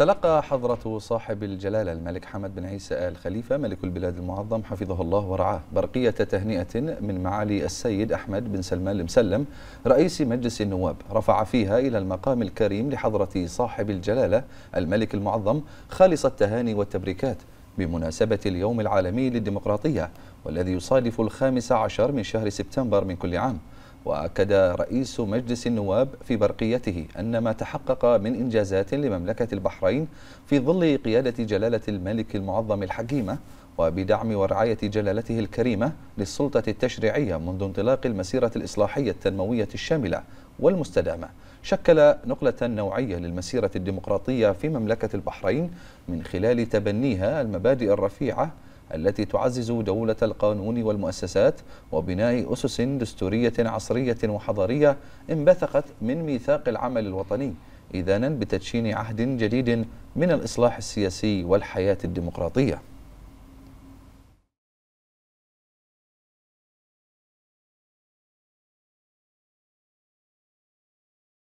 تلقى حضرة صاحب الجلالة الملك حمد بن عيسى آل خليفة ملك البلاد المعظم حفظه الله ورعاه برقية تهنئة من معالي السيد أحمد بن سلمان المسلم رئيس مجلس النواب رفع فيها إلى المقام الكريم لحضرة صاحب الجلالة الملك المعظم خالص التهاني والتبريكات بمناسبة اليوم العالمي للديمقراطية والذي يصادف الخامس عشر من شهر سبتمبر من كل عام وأكد رئيس مجلس النواب في برقيته أن ما تحقق من إنجازات لمملكة البحرين في ظل قيادة جلالة الملك المعظم الحكيمة وبدعم ورعاية جلالته الكريمة للسلطة التشريعية منذ انطلاق المسيرة الإصلاحية التنموية الشاملة والمستدامة شكل نقلة نوعية للمسيرة الديمقراطية في مملكة البحرين من خلال تبنيها المبادئ الرفيعة التي تعزز دولة القانون والمؤسسات وبناء أسس دستورية عصرية وحضارية انبثقت من ميثاق العمل الوطني إذانا بتدشين عهد جديد من الإصلاح السياسي والحياة الديمقراطية